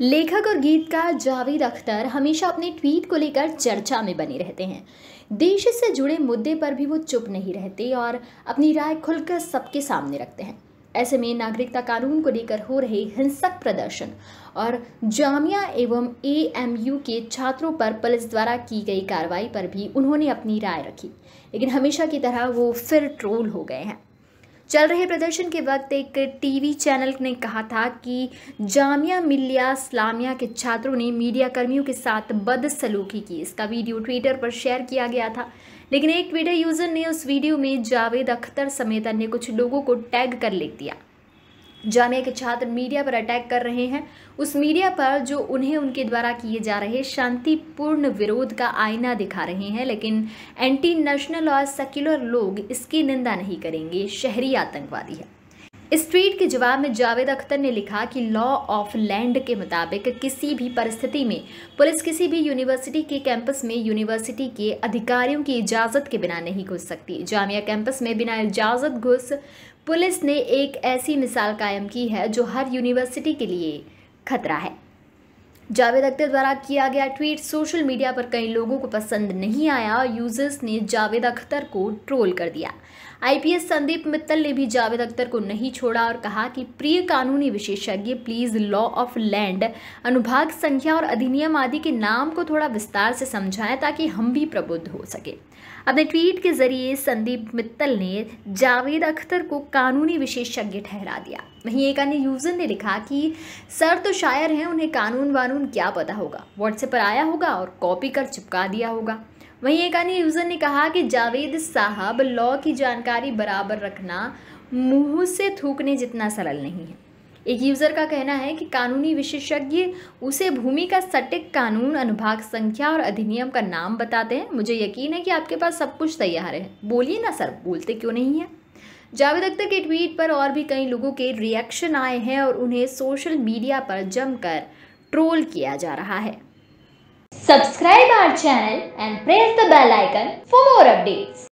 लेखक और गीतकार जावेद अख्तर हमेशा अपने ट्वीट को लेकर चर्चा में बने रहते हैं देश से जुड़े मुद्दे पर भी वो चुप नहीं रहते और अपनी राय खुलकर सबके सामने रखते हैं ऐसे में नागरिकता कानून को लेकर हो रहे हिंसक प्रदर्शन और जामिया एवं ए के छात्रों पर पुलिस द्वारा की गई कार्रवाई पर भी उन्होंने अपनी राय रखी लेकिन हमेशा की तरह वो फिर ट्रोल हो गए हैं चल रहे प्रदर्शन के वक्त एक टीवी चैनल ने कहा था कि जामिया मिलिया इस्लामिया के छात्रों ने मीडिया कर्मियों के साथ बदसलूकी की इसका वीडियो ट्विटर पर शेयर किया गया था लेकिन एक ट्विटर यूज़र ने उस वीडियो में जावेद अख्तर समेत अन्य कुछ लोगों को टैग कर लिख दिया जामिया के छात्र मीडिया पर अटैक कर रहे हैं उस मीडिया पर जो उन्हें उनके द्वारा किए जा रहे शांतिपूर्ण विरोध का आईना दिखा रहे हैं लेकिन एंटी नेशनल और सेक्युलर लोग इसकी निंदा नहीं करेंगे शहरी आतंकवादी है इस ट्वीट के जवाब में जावेद अख्तर ने लिखा कि लॉ ऑफ लैंड के मुताबिक किसी भी परिस्थिति में पुलिस किसी भी यूनिवर्सिटी के कैंपस में यूनिवर्सिटी के अधिकारियों की इजाज़त के बिना नहीं घुस सकती जामिया कैंपस में बिना इजाज़त घुस पुलिस ने एक ऐसी मिसाल कायम की है जो हर यूनिवर्सिटी के लिए खतरा है जावेद अख्तर द्वारा किया गया ट्वीट सोशल मीडिया पर कई लोगों को पसंद नहीं आया और यूजर्स ने जावेद अख्तर को ट्रोल कर दिया आईपीएस संदीप मित्तल ने भी जावेद अख्तर को नहीं छोड़ा और कहा कि प्रिय कानूनी विशेषज्ञ प्लीज़ लॉ ऑफ लैंड अनुभाग संख्या और अधिनियम आदि के नाम को थोड़ा विस्तार से समझाएं ताकि हम भी प्रबुद्ध हो सके अपने ट्वीट के जरिए संदीप मित्तल ने जावेद अख्तर को कानूनी विशेषज्ञ ठहरा दिया वहीं एक अन्य यूज़र ने लिखा कि सर तो शायर हैं उन्हें कानून वानून क्या पता होगा व्हाट्सएप पर आया होगा और कॉपी कर चिपका दिया होगा वहीं एक अन्य यूज़र ने कहा कि जावेद साहब लॉ की जानकारी बराबर रखना मुंह से थूकने जितना सरल नहीं है एक यूज़र का कहना है कि कानूनी विशेषज्ञ उसे भूमि का सटीक कानून अनुभाग संख्या और अधिनियम का नाम बताते हैं मुझे यकीन है कि आपके पास सब कुछ तैयार है बोलिए ना सर बोलते क्यों नहीं है जावेद अख्तर के ट्वीट पर और भी कई लोगों के रिएक्शन आए हैं और उन्हें सोशल मीडिया पर जमकर ट्रोल किया जा रहा है subscribe our channel and press the bell icon for more updates